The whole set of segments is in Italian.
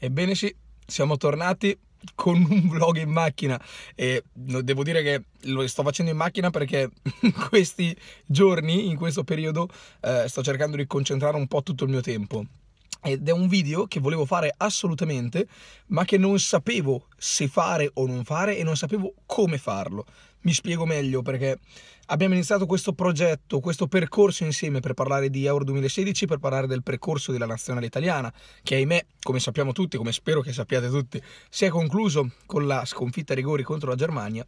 Ebbene sì, siamo tornati con un vlog in macchina e devo dire che lo sto facendo in macchina perché in questi giorni, in questo periodo, eh, sto cercando di concentrare un po' tutto il mio tempo. Ed è un video che volevo fare assolutamente, ma che non sapevo se fare o non fare e non sapevo come farlo. Mi spiego meglio perché abbiamo iniziato questo progetto, questo percorso insieme per parlare di Euro 2016, per parlare del percorso della nazionale italiana, che ahimè, come sappiamo tutti, come spero che sappiate tutti, si è concluso con la sconfitta a rigori contro la Germania.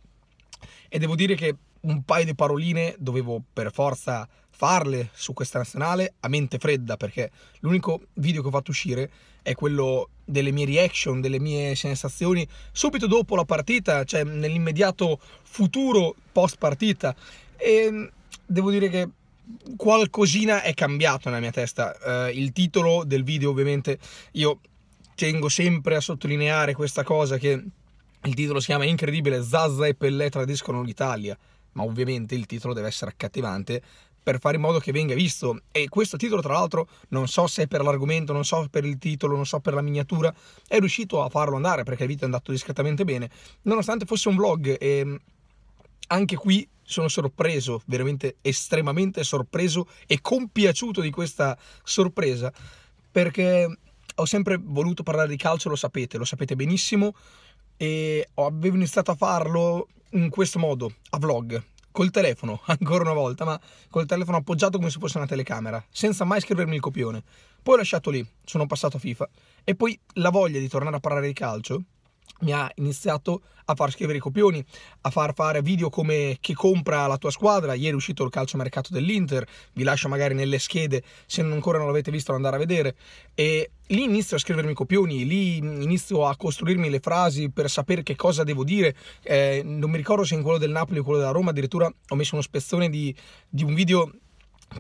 E devo dire che un paio di paroline dovevo per forza farle su questa nazionale a mente fredda perché l'unico video che ho fatto uscire è quello delle mie reaction, delle mie sensazioni subito dopo la partita, cioè nell'immediato futuro post partita e mm, devo dire che qualcosina è cambiato nella mia testa. Eh, il titolo del video ovviamente io tengo sempre a sottolineare questa cosa che il titolo si chiama Incredibile Zazza e Pellè tradiscono l'Italia ma ovviamente il titolo deve essere accattivante per fare in modo che venga visto. E questo titolo, tra l'altro, non so se è per l'argomento, non so per il titolo, non so per la miniatura, è riuscito a farlo andare perché il video è andato discretamente bene, nonostante fosse un vlog. E ehm, anche qui sono sorpreso, veramente estremamente sorpreso e compiaciuto di questa sorpresa perché ho sempre voluto parlare di calcio, lo sapete, lo sapete benissimo e avevo iniziato a farlo in questo modo, a vlog, col telefono, ancora una volta, ma col telefono appoggiato come se fosse una telecamera, senza mai scrivermi il copione. Poi ho lasciato lì, sono passato a FIFA e poi la voglia di tornare a parlare di calcio mi ha iniziato a far scrivere i copioni, a far fare video come chi compra la tua squadra, ieri è uscito il calciomercato dell'Inter, vi lascio magari nelle schede, se ancora non l'avete visto andare a vedere, e lì inizio a scrivermi i copioni, lì inizio a costruirmi le frasi per sapere che cosa devo dire, eh, non mi ricordo se in quello del Napoli o quello della Roma, addirittura ho messo uno spezzone di, di un video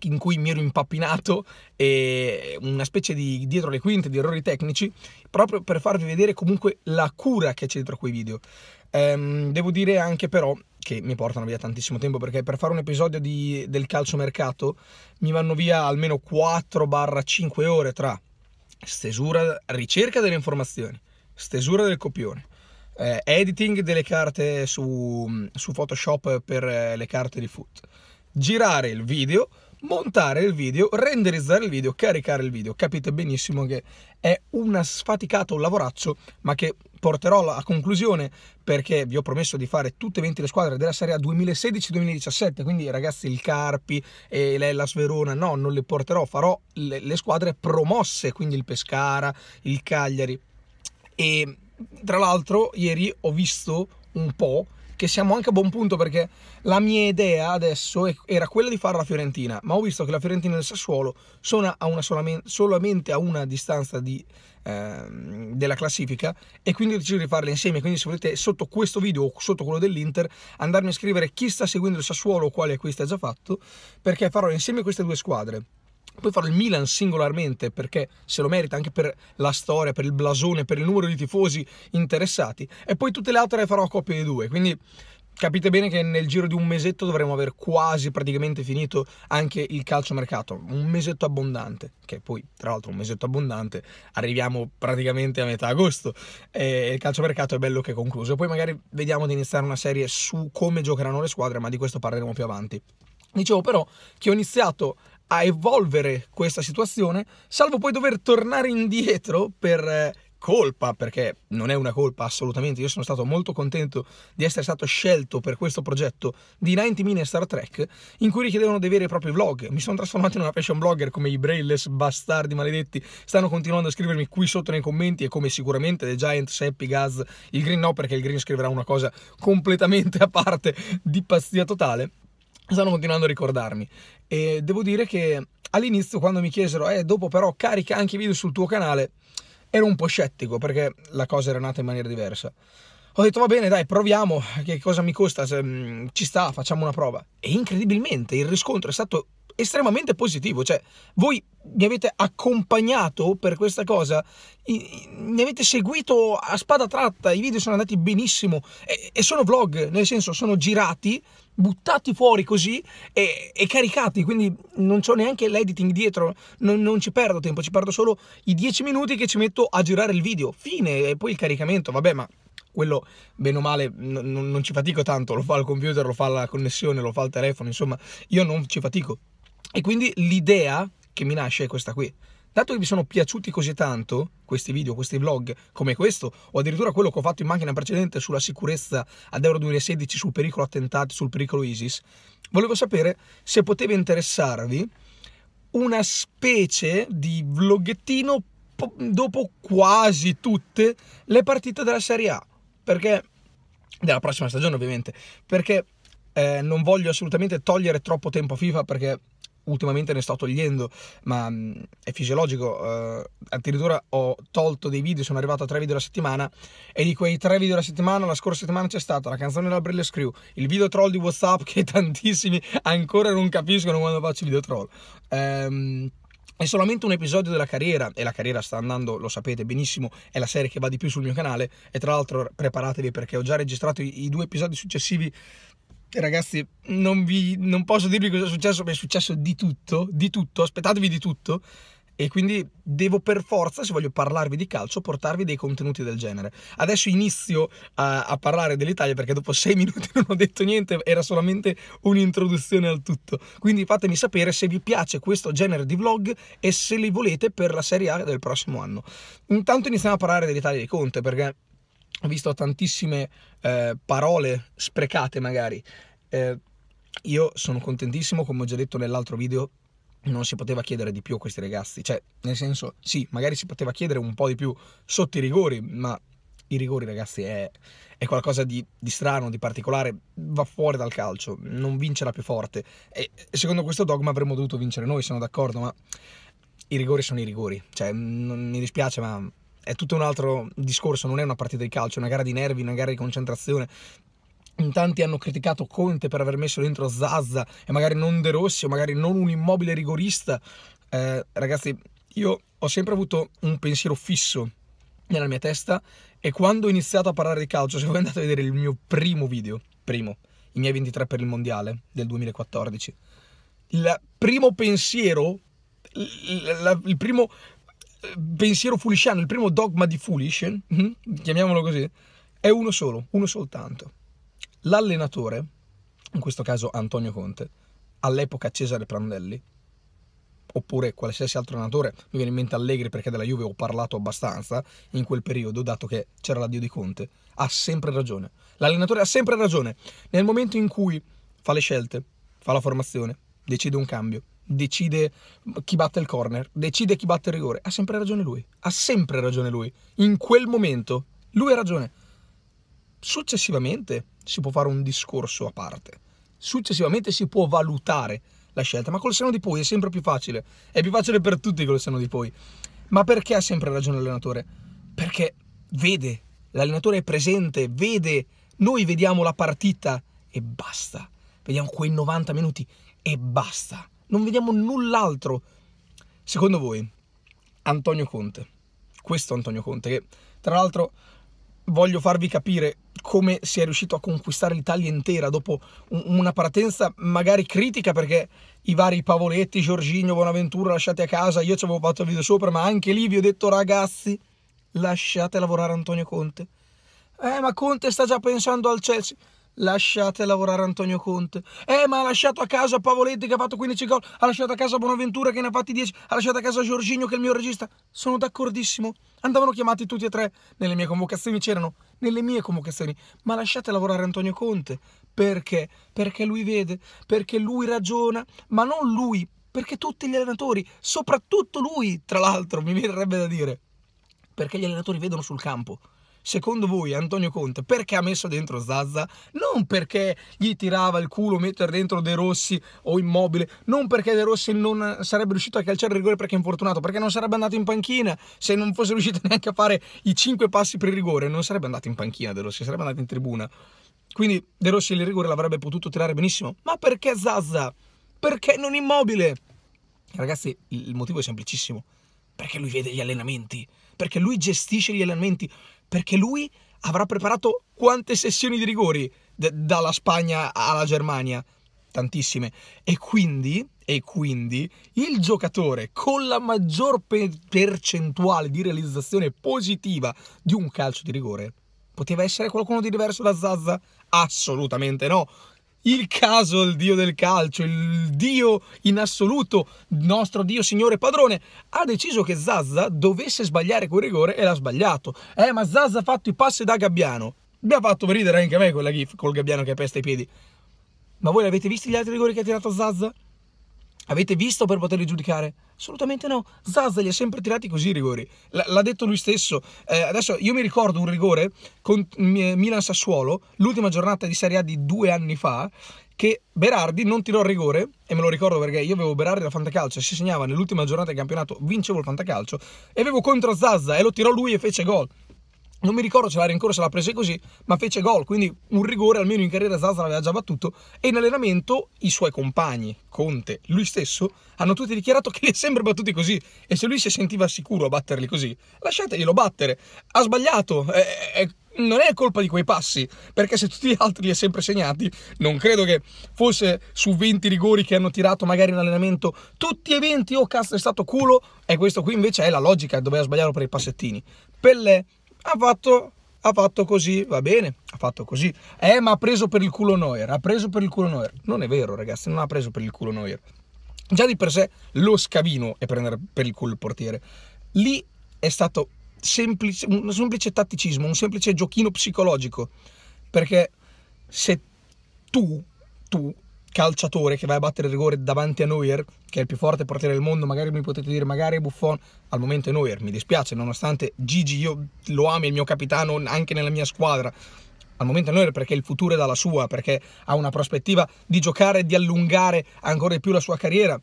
in cui mi ero impappinato e una specie di dietro le quinte di errori tecnici proprio per farvi vedere comunque la cura che c'è dietro quei video ehm, devo dire anche però che mi portano via tantissimo tempo perché per fare un episodio di, del calciomercato mi vanno via almeno 4-5 ore tra stesura, ricerca delle informazioni stesura del copione eh, editing delle carte su, su Photoshop per eh, le carte di foot girare il video montare il video, renderizzare il video, caricare il video. Capite benissimo che è un sfaticato lavoraccio, ma che porterò a conclusione perché vi ho promesso di fare tutte e 20 le squadre della Serie A 2016-2017, quindi ragazzi il Carpi e l'Ellas Verona, no, non le porterò, farò le, le squadre promosse, quindi il Pescara, il Cagliari e tra l'altro ieri ho visto un po', che siamo anche a buon punto perché la mia idea adesso era quella di fare la Fiorentina, ma ho visto che la Fiorentina e il Sassuolo sono a una solamente, a una distanza di, eh, della classifica e quindi ho deciso di farle insieme. Quindi se volete sotto questo video o sotto quello dell'Inter andarmi a scrivere chi sta seguendo il Sassuolo o quale acquisto ha già fatto perché farò insieme queste due squadre. Poi farò il Milan singolarmente perché se lo merita anche per la storia, per il blasone, per il numero di tifosi interessati e poi tutte le altre le farò a coppie di due, quindi capite bene che nel giro di un mesetto dovremo aver quasi praticamente finito anche il calciomercato, un mesetto abbondante, che poi tra l'altro un mesetto abbondante arriviamo praticamente a metà agosto e il calciomercato è bello che è concluso, poi magari vediamo di iniziare una serie su come giocheranno le squadre, ma di questo parleremo più avanti. Dicevo però che ho iniziato a evolvere questa situazione, salvo poi dover tornare indietro per eh, colpa, perché non è una colpa assolutamente, io sono stato molto contento di essere stato scelto per questo progetto di 90 Minute Star Trek, in cui richiedevano dei veri e propri vlog. Mi sono trasformato in una fashion blogger come i brailless bastardi maledetti stanno continuando a scrivermi qui sotto nei commenti e come sicuramente The Giant, Seppi, Gaz, il Green no, perché il Green scriverà una cosa completamente a parte di pazzia totale stanno continuando a ricordarmi. E devo dire che all'inizio, quando mi chiesero, eh, dopo però carica anche i video sul tuo canale, ero un po' scettico perché la cosa era nata in maniera diversa. Ho detto, va bene, dai, proviamo, che cosa mi costa, se, mm, ci sta, facciamo una prova. E incredibilmente il riscontro è stato estremamente positivo, cioè voi mi avete accompagnato per questa cosa, mi avete seguito a spada tratta, i video sono andati benissimo e, e sono vlog, nel senso sono girati buttati fuori così e, e caricati, quindi non c'ho neanche l'editing dietro, non, non, ci perdo tempo, ci perdo solo i 10 minuti che ci metto a girare il video, fine, e poi il caricamento, vabbè ma quello bene o male non ci fatico tanto, lo fa il computer, lo fa la connessione, lo fa il telefono, insomma io non ci fatico. E quindi l'idea che mi nasce è questa qui. Dato che vi sono piaciuti così tanto questi video, questi vlog come questo, o addirittura quello che ho fatto in macchina precedente sulla sicurezza ad Euro 2016 sul pericolo attentati, sul pericolo ISIS, volevo sapere se poteva interessarvi una specie di vloggettino dopo quasi tutte le partite della Serie A, perché della prossima stagione ovviamente, perché eh, non voglio assolutamente togliere troppo tempo a FIFA perché ultimamente ne sto togliendo, ma mm, è fisiologico. Eh, addirittura ho tolto dei video, sono arrivato a tre video alla settimana e di quei tre video alla settimana, la scorsa settimana c'è stata la canzone della Brille Screw, il video troll di WhatsApp che tantissimi ancora non capiscono quando faccio video troll. Ehm, è solamente un episodio della carriera e la carriera sta andando, lo sapete benissimo, è la serie che va di più sul mio canale e tra l'altro preparatevi perché ho già registrato i, i due episodi successivi ragazzi, non, vi, non posso dirvi cosa è successo, ma è successo di tutto, di tutto, aspettatevi di tutto. E quindi devo per forza, se voglio parlarvi di calcio, portarvi dei contenuti del genere. Adesso inizio a, a parlare dell'Italia perché dopo sei minuti non ho detto niente, era solamente un'introduzione al tutto. Quindi fatemi sapere se vi piace questo genere di vlog e se li volete per la Serie A del prossimo anno. Intanto iniziamo a parlare dell'Italia di Conte perché ho visto tantissime eh, parole sprecate magari. Eh, io sono contentissimo, come ho già detto nell'altro video, non si poteva chiedere di più a questi ragazzi, cioè nel senso sì, magari si poteva chiedere un po' di più sotto i rigori, ma i rigori ragazzi è, è qualcosa di, di, strano, di particolare, va fuori dal calcio, non vince la più forte e secondo questo dogma avremmo dovuto vincere noi, sono d'accordo, ma i rigori sono i rigori, cioè non, mi dispiace ma è tutto un altro discorso, non è una partita di calcio, è una gara di nervi, una gara di concentrazione. In tanti hanno criticato Conte per aver messo dentro Zazza e magari non De Rossi o magari non un immobile rigorista. Eh, ragazzi, io ho sempre avuto un pensiero fisso nella mia testa e quando ho iniziato a parlare di calcio, se voi andate a vedere il mio primo video, primo, i miei 23 per il mondiale del 2014, il primo pensiero, il, il, il primo pensiero fulisciano, il primo dogma di Fulish, mm-hmm, chiamiamolo così, è uno solo, uno soltanto. L'allenatore, in questo caso Antonio Conte, all'epoca Cesare Prandelli, oppure qualsiasi altro allenatore, mi viene in mente Allegri perché della Juve ho parlato abbastanza in quel periodo, dato che c'era l'addio di Conte, ha sempre ragione. L'allenatore ha sempre ragione. Nel momento in cui fa le scelte, fa la formazione, decide un cambio, decide chi batte il corner, decide chi batte il rigore. Ha sempre ragione lui. Ha sempre ragione lui. In quel momento lui ha ragione. Successivamente si può fare un discorso a parte. Successivamente si può valutare la scelta, ma col seno di poi è sempre più facile. È più facile per tutti col seno di poi. Ma perché ha sempre ragione l'allenatore? Perché vede, l'allenatore è presente, vede, noi vediamo la partita e basta. Vediamo quei 90 minuti e basta non vediamo null'altro. Secondo voi, Antonio Conte, questo Antonio Conte, che tra l'altro voglio farvi capire come si è riuscito a conquistare l'Italia intera dopo una partenza magari critica perché i vari Pavoletti, Giorginio, Bonaventura lasciati a casa, io ci avevo fatto il video sopra, ma anche lì vi ho detto ragazzi, lasciate lavorare Antonio Conte. Eh, ma Conte sta già pensando al Chelsea. Lasciate lavorare Antonio Conte. Eh, ma ha lasciato a casa Pavoletti che ha fatto 15 gol, ha lasciato a casa Bonaventura che ne ha fatti 10, ha lasciato a casa Giorginio che è il mio regista. Sono d'accordissimo. Andavano chiamati tutti e tre. Nelle mie convocazioni c'erano, nelle mie convocazioni. Ma lasciate lavorare Antonio Conte. Perché? Perché lui vede, perché lui ragiona, ma non lui, perché tutti gli allenatori, soprattutto lui, tra l'altro, mi verrebbe da dire. Perché gli allenatori vedono sul campo secondo voi Antonio Conte perché ha messo dentro Zazza? Non perché gli tirava il culo mettere dentro De Rossi o Immobile, non perché De Rossi non sarebbe riuscito a calciare il rigore perché è infortunato, perché non sarebbe andato in panchina se non fosse riuscito neanche a fare i 5 passi per il rigore, non sarebbe andato in panchina De Rossi, sarebbe andato in tribuna. Quindi De Rossi il rigore l'avrebbe potuto tirare benissimo, ma perché Zazza? Perché non Immobile? Ragazzi, il motivo è semplicissimo. Perché lui vede gli allenamenti, perché lui gestisce gli allenamenti perché lui avrà preparato quante sessioni di rigori d- dalla Spagna alla Germania? Tantissime. E quindi, e quindi il giocatore con la maggior pe- percentuale di realizzazione positiva di un calcio di rigore poteva essere qualcuno di diverso da Zazza? Assolutamente no il caso, il Dio del calcio, il Dio in assoluto, nostro Dio Signore Padrone, ha deciso che Zazza dovesse sbagliare quel rigore e l'ha sbagliato. Eh, ma Zazza ha fatto i passi da Gabbiano. Mi ha fatto ridere anche a me quella gif col Gabbiano che pesta i piedi. Ma voi l'avete visto gli altri rigori che ha tirato Zazza? Avete visto per poterli giudicare? Assolutamente no. Zazza li ha sempre tirati così i rigori. L- l'ha detto lui stesso. Eh, adesso io mi ricordo un rigore con mm, eh, Milan Sassuolo, l'ultima giornata di Serie A di due anni fa, che Berardi non tirò il rigore, e me lo ricordo perché io avevo Berardi da Fantacalcio, e si segnava nell'ultima giornata del campionato, vincevo il Fantacalcio, e avevo contro Zazza e lo tirò lui e fece gol non mi ricordo se la rincorsa la prese così, ma fece gol, quindi un rigore almeno in carriera Zaza l'aveva già battuto e in allenamento i suoi compagni, Conte, lui stesso, hanno tutti dichiarato che li ha sempre battuti così e se lui si sentiva sicuro a batterli così, lasciateglielo battere, ha sbagliato, è, è, non è colpa di quei passi, perché se tutti gli altri li ha sempre segnati, non credo che fosse su 20 rigori che hanno tirato magari in allenamento, tutti e 20, oh cazzo è stato culo, e questo qui invece è la logica, doveva sbagliarlo per i passettini. Pelle ha fatto, ha fatto così, va bene, ha fatto così. Eh, ma ha preso per il culo Neuer, ha preso per il culo Neuer. Non è vero, ragazzi, non ha preso per il culo Neuer. Già di per sé lo scavino è prendere per il culo il portiere. Lì è stato semplice, un semplice tatticismo, un semplice giochino psicologico. Perché se tu, tu calciatore che vai a battere il rigore davanti a Neuer, che è il più forte portiere del mondo, magari mi potete dire, magari Buffon, al momento è Neuer, mi dispiace, nonostante Gigi io lo ami, il mio capitano anche nella mia squadra, al momento è Neuer perché il futuro è dalla sua, perché ha una prospettiva di giocare e di allungare ancora di più la sua carriera,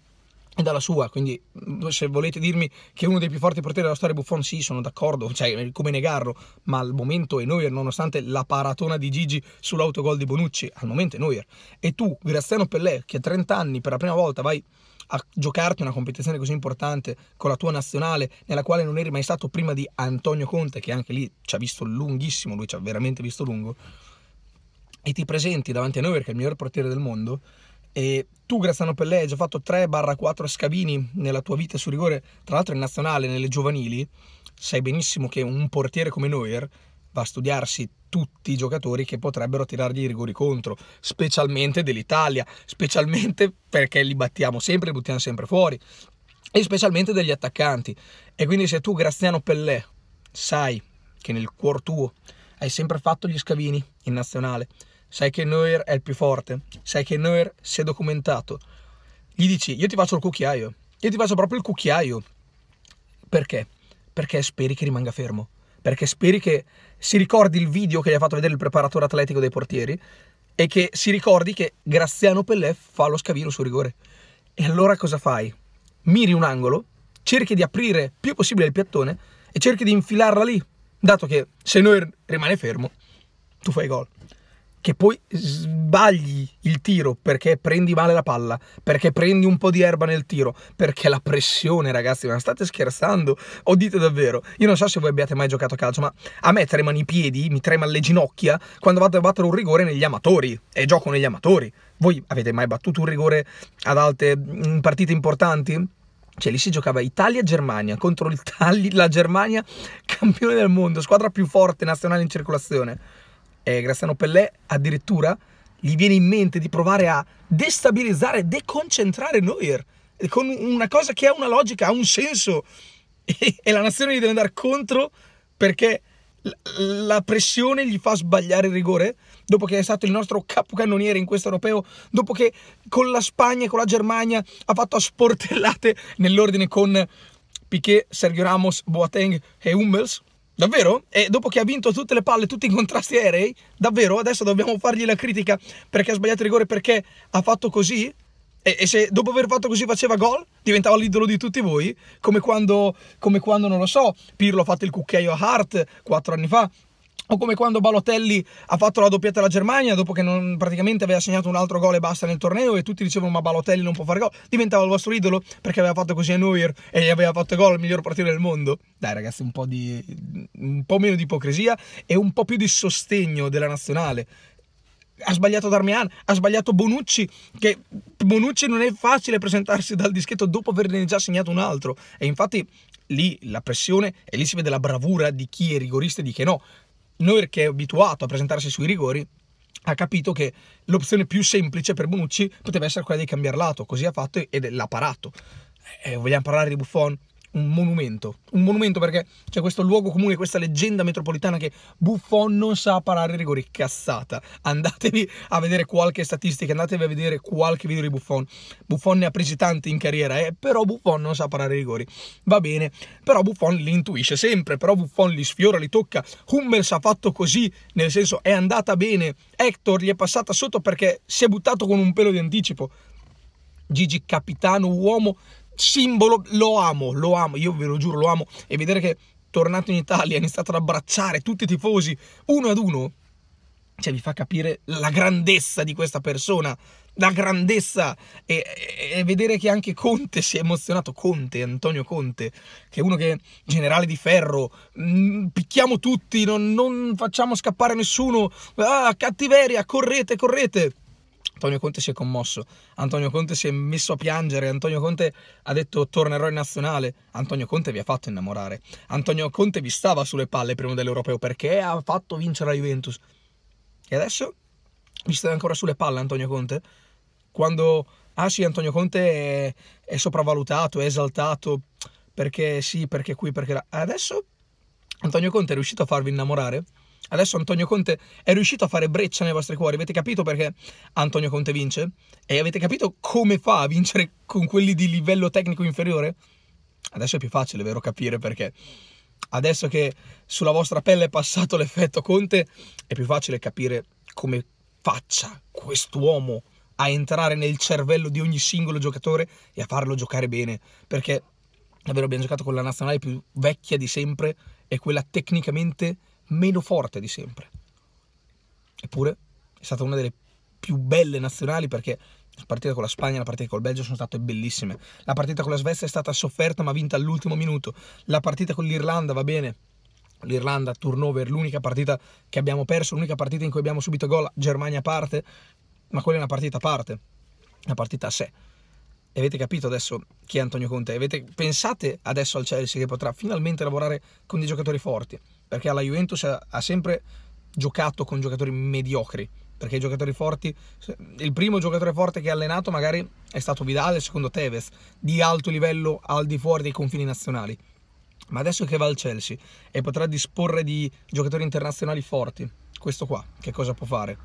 e dalla sua, quindi mm, se volete dirmi che è uno dei più forti portieri della storia Buffon, sì, sono d'accordo, cioè eh, come negarlo, ma al momento è Neuer, nonostante la paratona di Gigi sull'autogol di Bonucci, al momento è Neuer. E tu, Graziano Pellè, che a 30 anni per la prima volta vai a giocarti una competizione così importante con la tua nazionale, nella quale non eri mai stato prima di Antonio Conte, che anche lì ci ha visto lunghissimo, lui ci ha veramente visto lungo, e ti presenti davanti a Neuer, che è il miglior portiere del mondo, e tu Graziano Pellè hai già fatto 3-4 scabini nella tua vita su rigore, tra l'altro in nazionale, nelle giovanili, sai benissimo che un portiere come Neuer va a studiarsi tutti i giocatori che potrebbero tirargli i rigori contro, specialmente dell'Italia, specialmente perché li battiamo sempre, li buttiamo sempre fuori, e specialmente degli attaccanti. E quindi se tu Graziano Pellè sai che nel cuor tuo hai sempre fatto gli scavini in nazionale, sai che Neuer è il più forte, sai che Neuer si è documentato, gli dici io ti faccio il cucchiaio, io ti faccio proprio il cucchiaio. Perché? Perché speri che rimanga fermo, perché speri che si ricordi il video che gli ha fatto vedere il preparatore atletico dei portieri e che si ricordi che Graziano Pellè fa lo scavino sul rigore. E allora cosa fai? Miri un angolo, cerchi di aprire più possibile il piattone e cerchi di infilarla lì, dato che se noi rimane fermo, tu fai gol che poi sbagli il tiro perché prendi male la palla, perché prendi un po' di erba nel tiro, perché la pressione, ragazzi, ma state scherzando o dite davvero? Io non so se voi abbiate mai giocato a calcio, ma a me tremano i piedi, mi tremano le ginocchia quando vado a battere un rigore negli amatori e gioco negli amatori. Voi avete mai battuto un rigore ad alte partite importanti? cioè lì si giocava Italia-Germania contro la Germania campione del mondo, squadra più forte nazionale in circolazione eh, Graziano Pellè addirittura gli viene in mente di provare a destabilizzare, deconcentrare Neuer eh, con una cosa che ha una logica, ha un senso e la nazione gli deve andare contro perché la pressione gli fa sbagliare il rigore dopo che è stato il nostro capocannoniere in questo europeo dopo che con la Spagna e con la Germania ha fatto a sportellate nell'ordine con Piquet, Sergio Ramos, Boateng e Hummels Davvero? E dopo che ha vinto tutte le palle, tutti i contrasti aerei? Davvero? Adesso dobbiamo fargli la critica perché ha sbagliato il rigore perché ha fatto così? E, e se dopo aver fatto così faceva gol, diventava l'idolo di tutti voi? Come quando, come quando, non lo so, Pirlo ha fatto il cucchiaio a Hart quattro anni fa, o come quando Balotelli ha fatto la doppietta alla Germania dopo che non, praticamente aveva segnato un altro gol e basta nel torneo e tutti dicevano ma Balotelli non può fare gol diventava il vostro idolo perché aveva fatto così a Neuer e gli aveva fatto gol il miglior partito del mondo dai ragazzi un po, di, un po' meno di ipocrisia e un po' più di sostegno della nazionale ha sbagliato Darmian, ha sbagliato Bonucci, che Bonucci non è facile presentarsi dal dischetto dopo averne già segnato un altro. E infatti lì la pressione e lì si vede la bravura di chi è rigorista e di chi no. Neuer che è abituato a presentarsi sui rigori ha capito che l'opzione più semplice per Bonucci poteva essere quella di cambiare lato, così ha fatto ed l'ha parato. Eh, vogliamo parlare di Buffon? un monumento, un monumento perché c'è questo luogo comune, questa leggenda metropolitana che Buffon non sa parare rigori, cazzata, andatevi a vedere qualche statistica, andatevi a vedere qualche video di Buffon, Buffon ne ha presi tanti in carriera, eh, però Buffon non sa parare rigori, va bene, però Buffon li intuisce sempre, però Buffon li sfiora, li tocca, Hummels ha fatto così, nel senso è andata bene, Hector gli è passata sotto perché si è buttato con un pelo di anticipo, Gigi capitano uomo simbolo, lo amo, lo amo, io ve lo giuro, lo amo. E vedere che tornato in Italia ha iniziato ad abbracciare tutti i tifosi uno ad uno, cioè vi fa capire la grandezza di questa persona, la grandezza e, e, e, vedere che anche Conte si è emozionato, Conte, Antonio Conte, che è uno che è generale di ferro, mm, picchiamo tutti, non, non, facciamo scappare nessuno, ah, cattiveria, correte, correte. Antonio Conte si è commosso, Antonio Conte si è messo a piangere, Antonio Conte ha detto tornerò in nazionale, Antonio Conte vi ha fatto innamorare, Antonio Conte vi stava sulle palle prima dell'Europeo perché ha fatto vincere la Juventus. E adesso vi state ancora sulle palle Antonio Conte? Quando, ah sì, Antonio Conte è, è sopravvalutato, è esaltato, perché sì, perché qui, perché là. Adesso Antonio Conte è riuscito a farvi innamorare? Adesso Antonio Conte è riuscito a fare breccia nei vostri cuori, avete capito perché Antonio Conte vince? E avete capito come fa a vincere con quelli di livello tecnico inferiore? Adesso è più facile, vero, capire perché. Adesso che sulla vostra pelle è passato l'effetto Conte, è più facile capire come faccia quest'uomo a entrare nel cervello di ogni singolo giocatore e a farlo giocare bene, perché davvero abbiamo giocato con la nazionale più vecchia di sempre e quella tecnicamente più meno forte di sempre. Eppure è stata una delle più belle nazionali perché la partita con la Spagna, e la partita con il Belgio sono state bellissime. La partita con la Svezia è stata sofferta ma vinta all'ultimo minuto. La partita con l'Irlanda va bene. L'Irlanda turnover, l'unica partita che abbiamo perso, l'unica partita in cui abbiamo subito gol, Germania a parte, ma quella è una partita a parte, una partita a sé. E avete capito adesso chi è Antonio Conte? Avete, pensate adesso al Chelsea che potrà finalmente lavorare con dei giocatori forti perché alla Juventus ha sempre giocato con giocatori mediocri, perché i giocatori forti, il primo giocatore forte che ha allenato magari è stato Vidal, il secondo Tevez, di alto livello al di fuori dei confini nazionali. Ma adesso che va al Chelsea e potrà disporre di giocatori internazionali forti, questo qua che cosa può fare?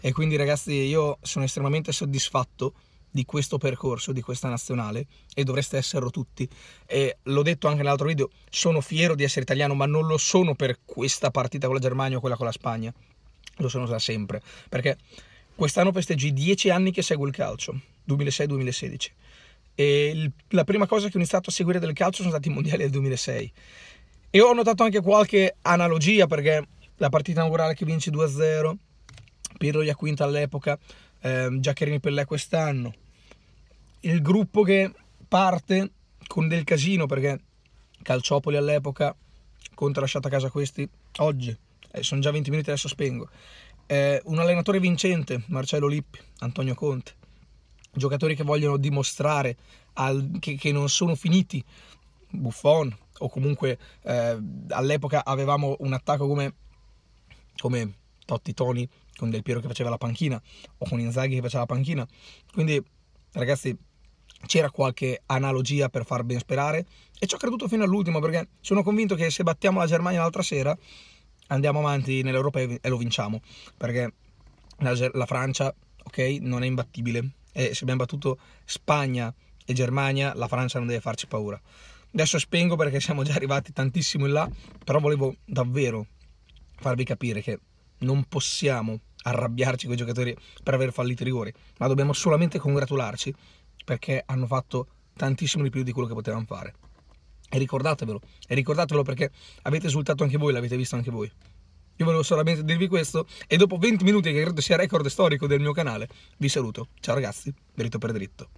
E quindi ragazzi io sono estremamente soddisfatto di questo percorso, di questa nazionale e dovreste esserlo tutti. E l'ho detto anche nell'altro video, sono fiero di essere italiano, ma non lo sono per questa partita con la Germania o quella con la Spagna. Lo sono da sempre, perché quest'anno festeggi dieci anni che seguo il calcio, 2006-2016. E il, la prima cosa che ho iniziato a seguire del calcio sono stati i mondiali del 2006. E ho notato anche qualche analogia perché la partita inaugurale che vince 2-0, Pirlo Iaquinta all'epoca, ehm, Giaccherini Pellè quest'anno, il gruppo che parte con del casino perché Calciopoli all'epoca contralasciata a casa questi oggi eh, sono già 20 minuti adesso spengo eh, un allenatore vincente Marcello Lippi Antonio Conte giocatori che vogliono dimostrare al, che, che, non sono finiti Buffon o comunque eh, all'epoca avevamo un attacco come, come Totti Toni con Del Piero che faceva la panchina o con Inzaghi che faceva la panchina quindi ragazzi c'era qualche analogia per far ben sperare e ci ho creduto fino all'ultimo perché sono convinto che se battiamo la Germania l'altra sera andiamo avanti nell'Europeo e lo vinciamo perché la, la Francia ok non è imbattibile e se abbiamo battuto Spagna e Germania la Francia non deve farci paura adesso spengo perché siamo già arrivati tantissimo in là però volevo davvero farvi capire che non possiamo arrabbiarci con i giocatori per aver fallito i rigori ma dobbiamo solamente congratularci perché hanno fatto tantissimo di più di quello che potevano fare. E ricordatevelo, e ricordatevelo perché avete esultato anche voi, l'avete visto anche voi. Io volevo solamente dirvi questo e dopo 20 minuti, che credo sia record storico del mio canale, vi saluto. Ciao ragazzi, dritto per dritto.